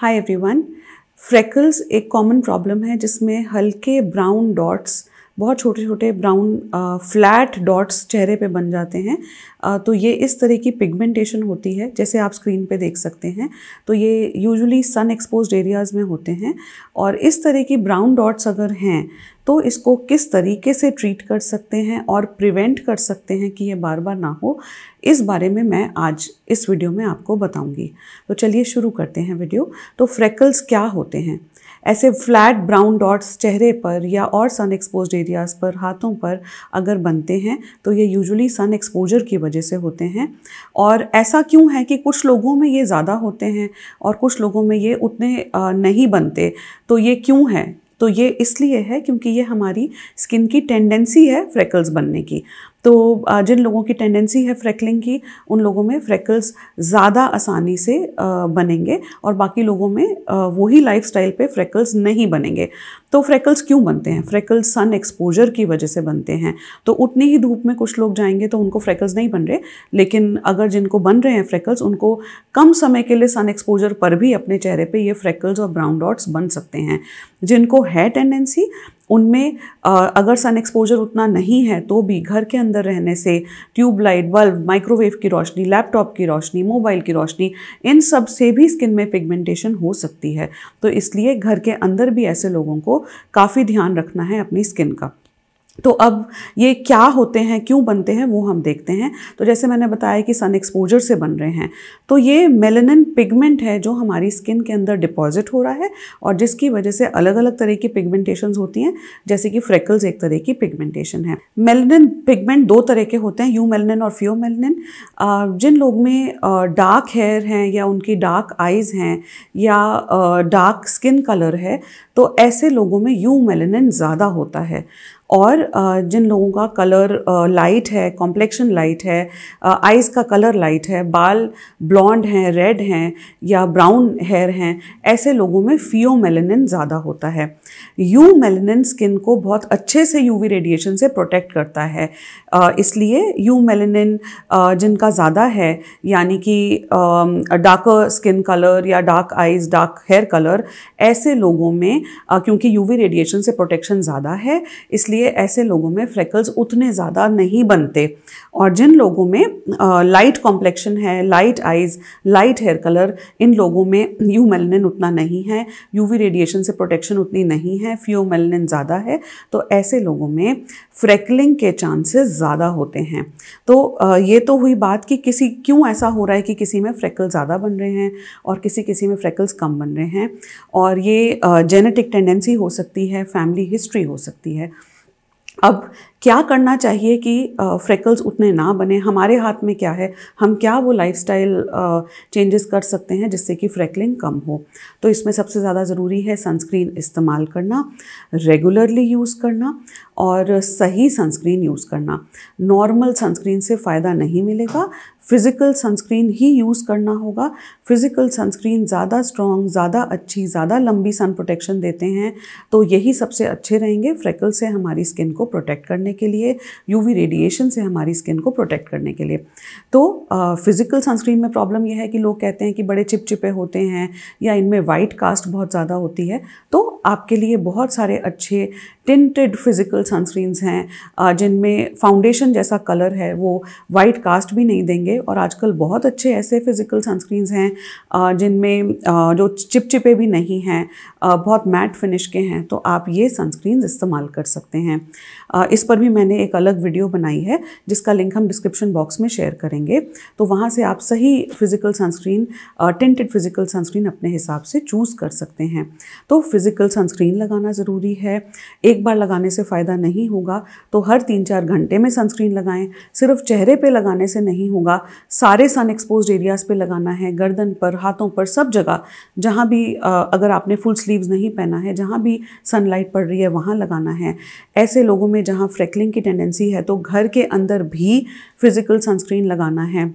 हाय everyone freckles एक common problem है जिसमें हल्के ब्राउन डॉट्स बहुत छोटे छोटे ब्राउन फ्लैट डॉट्स चेहरे पे बन जाते हैं आ, तो ये इस तरह की पिगमेंटेशन होती है जैसे आप स्क्रीन पे देख सकते हैं तो ये यूजुअली सन एक्सपोज एरियाज़ में होते हैं और इस तरह की ब्राउन डॉट्स अगर हैं तो इसको किस तरीके से ट्रीट कर सकते हैं और प्रिवेंट कर सकते हैं कि ये बार बार ना हो इस बारे में मैं आज इस वीडियो में आपको बताऊंगी तो चलिए शुरू करते हैं वीडियो तो फ्रेकल्स क्या होते हैं ऐसे फ्लैट ब्राउन डॉट्स चेहरे पर या और सन एक्सपोज एरियाज़ पर हाथों पर अगर बनते हैं तो ये यूजुअली सन एक्सपोजर की वजह से होते हैं और ऐसा क्यों है कि कुछ लोगों में ये ज़्यादा होते हैं और कुछ लोगों में ये उतने नहीं बनते तो ये क्यों है तो ये इसलिए है क्योंकि ये हमारी स्किन की टेंडेंसी है फ्रेकल्स बनने की तो जिन लोगों की टेंडेंसी है फ्रेकलिंग की उन लोगों में फ्रेकल्स ज़्यादा आसानी से बनेंगे और बाकी लोगों में वही स्टाइल पर फ्रेकल्स नहीं बनेंगे तो फ्रेकल्स क्यों बनते हैं फ्रेकल्स सन एक्सपोजर की वजह से बनते हैं तो उतनी ही धूप में कुछ लोग जाएंगे तो उनको फ्रेकल्स नहीं बन रहे लेकिन अगर जिनको बन रहे हैं फ्रेकल्स उनको कम समय के लिए सन एक्सपोजर पर भी अपने चेहरे पर ये फ्रेकल्स और ब्राउन डॉट्स बन सकते हैं जिनको है टेंडेंसी उनमें अगर सन एक्सपोजर उतना नहीं है तो भी घर के अंदर रहने से ट्यूबलाइट बल्ब माइक्रोवेव की रोशनी लैपटॉप की रोशनी मोबाइल की रोशनी इन सब से भी स्किन में पिगमेंटेशन हो सकती है तो इसलिए घर के अंदर भी ऐसे लोगों को काफ़ी ध्यान रखना है अपनी स्किन का तो अब ये क्या होते हैं क्यों बनते हैं वो हम देखते हैं तो जैसे मैंने बताया कि सन एक्सपोजर से बन रहे हैं तो ये मेलेनिन पिगमेंट है जो हमारी स्किन के अंदर डिपॉजिट हो रहा है और जिसकी वजह से अलग अलग तरह की पिगमेंटेशन होती हैं जैसे कि फ्रेकल्स एक तरह की पिगमेंटेशन है मेलेनिन पिगमेंट दो तरह के होते हैं यू मेलेनिन और फ्यो मेलेनिन जिन लोग में डार्क हेयर हैं या उनकी डार्क आइज़ हैं या डार्क स्किन कलर है तो ऐसे लोगों में यू मेलेनिन ज़्यादा होता है और जिन लोगों का कलर लाइट है कॉम्प्लेक्शन लाइट है आइज़ का कलर लाइट है बाल ब्लॉन्ड हैं रेड हैं या ब्राउन हेयर हैं ऐसे लोगों में फियोमेलानिन ज़्यादा होता है यू मेलेनिन स्किन को बहुत अच्छे से यूवी रेडिएशन से प्रोटेक्ट करता है इसलिए यू मेलेनिन जिनका ज़्यादा है यानी कि डार्क स्किन कलर या dark eyes dark hair colour ऐसे लोगों में क्योंकि यूवी रेडिएशन से प्रोटेक्शन ज़्यादा है इसलिए इसलिए ऐसे लोगों में फ्रेकल्स उतने ज़्यादा नहीं बनते और जिन लोगों में लाइट कॉम्प्लेक्शन है light eyes light hair colour इन लोगों में यू मेलनिन उतना नहीं है यूवी रेडिएशन से प्रोटेक्शन उतनी नहीं है फ्यू मेलनिन ज़्यादा है तो ऐसे लोगों में फ्रैकलिंग के चांसेस ज़्यादा होते हैं तो ये तो हुई बात कि किसी क्यों ऐसा हो रहा है कि किसी में फ्रैकल ज़्यादा बन रहे हैं और किसी किसी में फ्रैकल्स कम बन रहे हैं और ये जेनेटिक टेंडेंसी हो सकती है फैमिली हिस्ट्री हो सकती है अब क्या करना चाहिए कि फ्रेकल्स उतने ना बने हमारे हाथ में क्या है हम क्या वो लाइफ स्टाइल चेंजेस कर सकते हैं जिससे कि फ्रेकलिंग कम हो तो इसमें सबसे ज़्यादा ज़रूरी है सनस्क्रीन इस्तेमाल करना रेगुलरली यूज़ करना और सही सनस्क्रीन यूज़ करना नॉर्मल सनस्क्रीन से फ़ायदा नहीं मिलेगा फ़िज़िकल सनस्क्रीन ही यूज़ करना होगा फ़िज़िकल सनस्क्रीन ज़्यादा स्ट्रॉन्ग ज़्यादा अच्छी ज़्यादा लंबी सन प्रोटेक्शन देते हैं तो यही सबसे अच्छे रहेंगे फ्रेकल से हमारी स्किन को प्रोटेक्ट करने के लिए यूवी रेडिएशन से हमारी स्किन को प्रोटेक्ट करने के लिए तो फिज़िकल सनस्क्रीन में प्रॉब्लम यह है कि लोग कहते हैं कि बड़े चिपचिपे होते हैं या इनमें वाइट कास्ट बहुत ज़्यादा होती है तो आपके लिए बहुत सारे अच्छे टिंटेड फिजिकल सनस्क्रीन्स हैं जिनमें फाउंडेशन जैसा कलर है वो वाइट कास्ट भी नहीं देंगे और आजकल बहुत अच्छे ऐसे फिजिकल सनस्क्रीन्स हैं जिनमें जो चिपचिपे भी नहीं हैं बहुत मैट फिनिश के हैं तो आप ये सनस्क्रीन इस्तेमाल कर सकते हैं इस पर भी मैंने एक अलग वीडियो बनाई है जिसका लिंक हम डिस्क्रिप्शन बॉक्स में शेयर करेंगे तो वहाँ से आप सही physical sunscreen tinted physical sunscreen अपने हिसाब से चूज़ कर सकते हैं तो फिजिकल सनस्क्रीन लगाना ज़रूरी है एक एक बार लगाने से फ़ायदा नहीं होगा तो हर तीन चार घंटे में सनस्क्रीन लगाएं सिर्फ चेहरे पे लगाने से नहीं होगा सारे सन एक्सपोज एरियाज़ पे लगाना है गर्दन पर हाथों पर सब जगह जहाँ भी अगर आपने फुल स्लीव्स नहीं पहना है जहाँ भी सनलाइट पड़ रही है वहाँ लगाना है ऐसे लोगों में जहाँ फ्रैकलिंग की टेंडेंसी है तो घर के अंदर भी फिज़िकल सनस्क्रीन लगाना है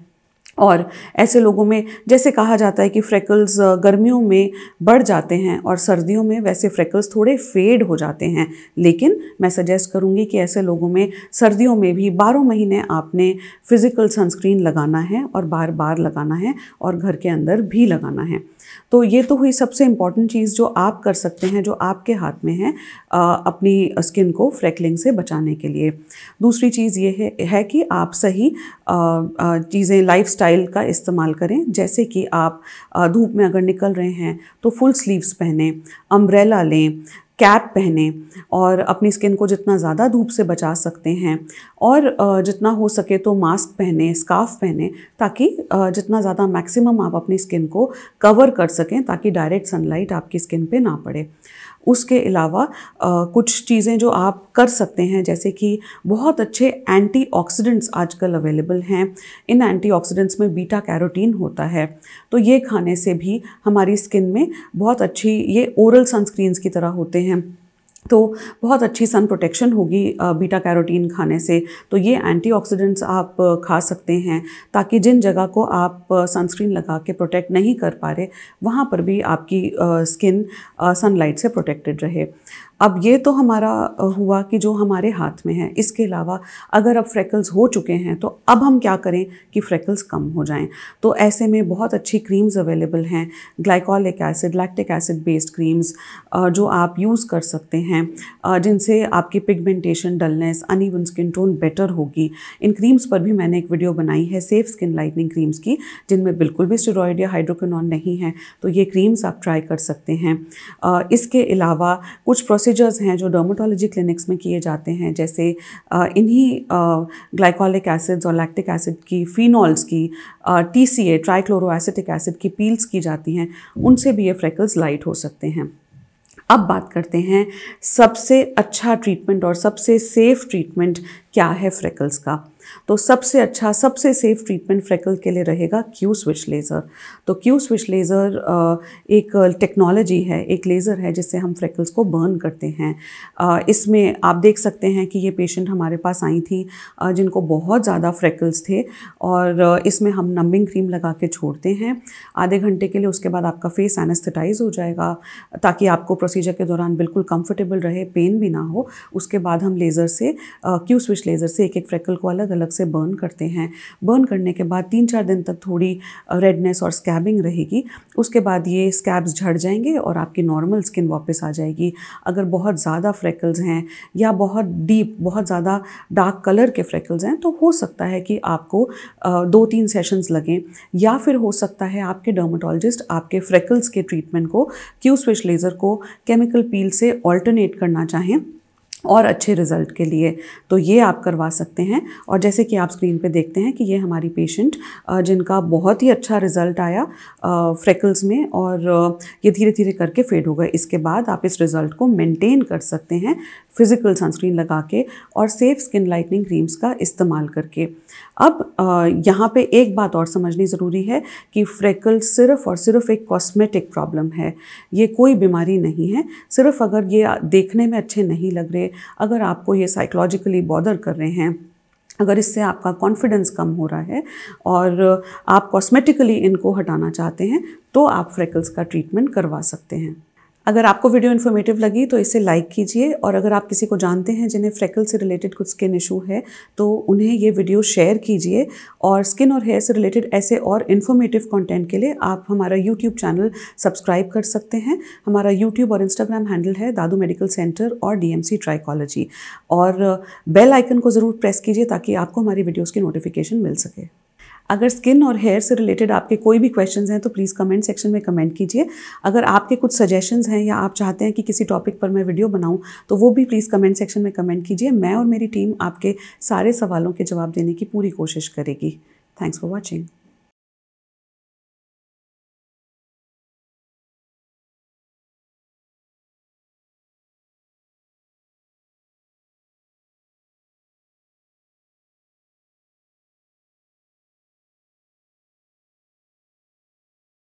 और ऐसे लोगों में जैसे कहा जाता है कि फ्रेकल्स गर्मियों में बढ़ जाते हैं और सर्दियों में वैसे फ्रेकल्स थोड़े फेड हो जाते हैं लेकिन मैं सजेस्ट करूँगी कि ऐसे लोगों में सर्दियों में भी बारह महीने आपने फिज़िकल सनस्क्रीन लगाना है और बार बार लगाना है और घर के अंदर भी लगाना है तो ये तो हुई सबसे इम्पॉर्टेंट चीज़ जो आप कर सकते हैं जो आपके हाथ में है अपनी स्किन को फ्रैकलिंग से बचाने के लिए दूसरी चीज़ ये है, है कि आप सही चीज़ें लाइफ स्टाइल का इस्तेमाल करें जैसे कि आप धूप में अगर निकल रहे हैं तो फुल स्लीव्स पहने अम्ब्रेला लें कैप पहने और अपनी स्किन को जितना ज़्यादा धूप से बचा सकते हैं और जितना हो सके तो मास्क पहने स्काफ पहने ताकि जितना ज़्यादा मैक्सिमम आप अपनी स्किन को कवर कर सकें ताकि डायरेक्ट सनलाइट आपकी स्किन पे ना पड़े उसके अलावा कुछ चीज़ें जो आप कर सकते हैं जैसे कि बहुत अच्छे एंटीऑक्सीडेंट्स आजकल अवेलेबल हैं इन एंटीऑक्सीडेंट्स में बीटा कैरोटीन होता है तो ये खाने से भी हमारी स्किन में बहुत अच्छी ये ओरल सनस्क्रीन्स की तरह होते हैं तो बहुत अच्छी सन प्रोटेक्शन होगी बीटा कैरोटीन खाने से तो ये एंटीऑक्सीडेंट्स आप खा सकते हैं ताकि जिन जगह को आप सनस्क्रीन लगा के प्रोटेक्ट नहीं कर पा रहे वहाँ पर भी आपकी स्किन सनलाइट से प्रोटेक्टेड रहे अब ये तो हमारा हुआ कि जो हमारे हाथ में है इसके अलावा अगर अब फ्रेकल्स हो चुके हैं तो अब हम क्या करें कि फ्रेकल्स कम हो जाएं तो ऐसे में बहुत अच्छी क्रीम्स अवेलेबल हैं glycolic acid lactic acid based creams जो आप यूज़ कर सकते हैं जिनसे आपकी pigmentation dullness uneven skin tone better होगी इन क्रीम्स पर भी मैंने एक वीडियो बनाई है सेफ स्किन लाइटनिंग क्रीम्स की जिनमें बिल्कुल भी स्टेरॉयड या हाइड्रोकिनॉन नहीं है तो ये क्रीम्स आप ट्राई कर सकते हैं इसके अलावा कुछ प्रोसेस प्रोसीजर्स हैं जो डर्मोटोलॉजी क्लिनिक्स में किए जाते हैं जैसे इन्हीं ग्लाइकोलिक एसिड्स और लैक्टिक एसिड की फिनॉल्स की T C A trichloroacetic acid की पील्स की जाती हैं उनसे भी ये फ्रेकल्स लाइट हो सकते हैं अब बात करते हैं सबसे अच्छा ट्रीटमेंट और सबसे सेफ़ ट्रीटमेंट क्या है फ्रेकल्स का तो सबसे अच्छा सबसे सेफ ट्रीटमेंट फ्रेकल के लिए रहेगा क्यू स्विच लेज़र तो क्यू स्विच लेज़र एक टेक्नोलॉजी है एक लेज़र है जिससे हम फ्रेकल्स को बर्न करते हैं इसमें आप देख सकते हैं कि ये पेशेंट हमारे पास आई थी जिनको बहुत ज़्यादा फ्रेकल्स थे और इसमें हम नंबिंग क्रीम लगा के छोड़ते हैं आधे घंटे के लिए उसके बाद आपका फेस एनेस्थेटाइज हो जाएगा ताकि आपको प्रोसीजर के दौरान बिल्कुल कंफर्टेबल रहे पेन भी ना हो उसके बाद हम लेज़र से क्यू स्विच लेज़र से एक एक फ्रेकल को अलग अलग अलग से बर्न करते हैं बर्न करने के बाद तीन चार दिन तक थोड़ी रेडनेस और स्कैबिंग रहेगी उसके बाद ये स्कैब्स झड़ जाएंगे और आपकी नॉर्मल स्किन वापस आ जाएगी अगर बहुत ज़्यादा फ्रेकल्स हैं या बहुत डीप बहुत ज़्यादा डार्क कलर के फ्रेकल्स हैं तो हो सकता है कि आपको दो तीन सेशंस लगें या फिर हो सकता है आपके डर्माटोलॉजिस्ट आपके फ्रेकल्स के ट्रीटमेंट को क्यू स्विच लेज़र को केमिकल पील से ऑल्टरनेट करना चाहें और अच्छे रिज़ल्ट के लिए तो ये आप करवा सकते हैं और जैसे कि आप स्क्रीन पे देखते हैं कि ये हमारी पेशेंट जिनका बहुत ही अच्छा रिज़ल्ट आया फ्रेकल्स में और ये धीरे धीरे करके फेड हो गए इसके बाद आप इस रिज़ल्ट को मेंटेन कर सकते हैं फिज़िकल सनस्क्रीन लगा के और सेफ स्किन लाइटनिंग क्रीम्स का इस्तेमाल करके अब यहाँ पे एक बात और समझनी ज़रूरी है कि फ्रेकल सिर्फ और सिर्फ एक कॉस्मेटिक प्रॉब्लम है ये कोई बीमारी नहीं है सिर्फ अगर ये देखने में अच्छे नहीं लग रहे अगर आपको ये साइकोलॉजिकली बॉदर कर रहे हैं अगर इससे आपका कॉन्फिडेंस कम हो रहा है और आप कॉस्मेटिकली इनको हटाना चाहते हैं तो आप फ्रेकल्स का ट्रीटमेंट करवा सकते हैं अगर आपको वीडियो इन्फॉर्मेटिव लगी तो इसे लाइक कीजिए और अगर आप किसी को जानते हैं जिन्हें फ्रैकल से रिलेटेड कुछ स्किन इशू है तो उन्हें ये वीडियो शेयर कीजिए और स्किन और हेयर से रिलेटेड ऐसे और इन्फॉर्मेटिव कंटेंट के लिए आप हमारा यूट्यूब चैनल सब्सक्राइब कर सकते हैं हमारा यूट्यूब और इंस्टाग्राम हैंडल है दादू मेडिकल सेंटर और डी एम ट्राइकोलॉजी और बेल आइकन को ज़रूर प्रेस कीजिए ताकि आपको हमारी वीडियोज़ की नोटिफिकेशन मिल सके अगर स्किन और हेयर से रिलेटेड आपके कोई भी क्वेश्चंस हैं तो प्लीज़ कमेंट सेक्शन में कमेंट कीजिए अगर आपके कुछ सजेशंस हैं या आप चाहते हैं कि किसी टॉपिक पर मैं वीडियो बनाऊं तो वो भी प्लीज़ कमेंट सेक्शन में कमेंट कीजिए मैं और मेरी टीम आपके सारे सवालों के जवाब देने की पूरी कोशिश करेगी थैंक्स फॉर वॉचिंग